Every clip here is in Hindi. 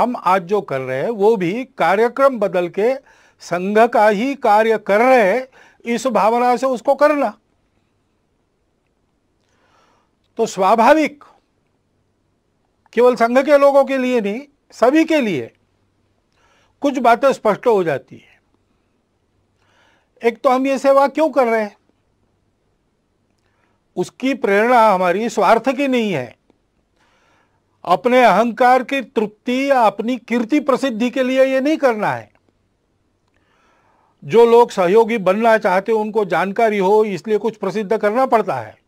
हम आज जो कर रहे हैं वो भी कार्यक्रम बदल के संघ का ही कार्य कर रहे हैं इस भावना से उसको करना तो स्वाभाविक केवल संघ के लोगों के लिए नहीं सभी के लिए कुछ बातें स्पष्ट हो जाती है एक तो हम ये सेवा क्यों कर रहे हैं उसकी प्रेरणा हमारी स्वार्थ की नहीं है अपने अहंकार की तृप्ति या अपनी कीर्ति प्रसिद्धि के लिए ये नहीं करना है जो लोग सहयोगी बनना चाहते उनको जानकारी हो इसलिए कुछ प्रसिद्ध करना पड़ता है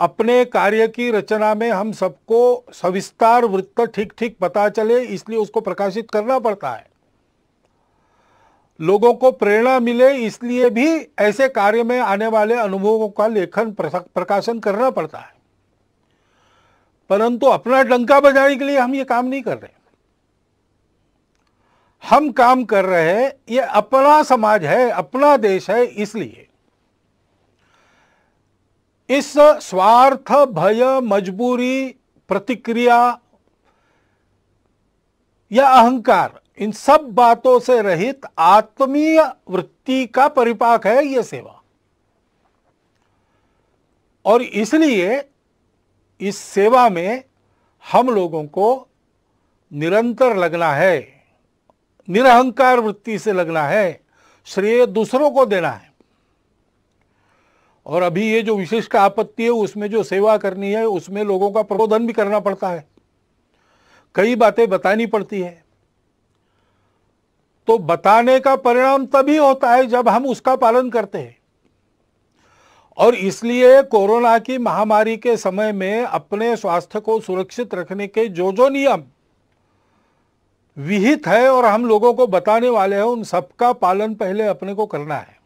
अपने कार्य की रचना में हम सबको सविस्तार वृत्त ठीक ठीक पता चले इसलिए उसको प्रकाशित करना पड़ता है लोगों को प्रेरणा मिले इसलिए भी ऐसे कार्य में आने वाले अनुभवों का लेखन प्रकाशन करना पड़ता है परंतु अपना डंका बजाने के लिए हम ये काम नहीं कर रहे हम काम कर रहे हैं ये अपना समाज है अपना देश है इसलिए इस स्वार्थ भय मजबूरी प्रतिक्रिया या अहंकार इन सब बातों से रहित आत्मीय वृत्ति का परिपाक है यह सेवा और इसलिए इस सेवा में हम लोगों को निरंतर लगना है निरहंकार वृत्ति से लगना है श्रेय दूसरों को देना है और अभी ये जो विशिष्ट आपत्ति है उसमें जो सेवा करनी है उसमें लोगों का प्रबोधन भी करना पड़ता है कई बातें बतानी पड़ती है तो बताने का परिणाम तभी होता है जब हम उसका पालन करते हैं और इसलिए कोरोना की महामारी के समय में अपने स्वास्थ्य को सुरक्षित रखने के जो जो नियम विहित है और हम लोगों को बताने वाले हैं उन सबका पालन पहले अपने को करना है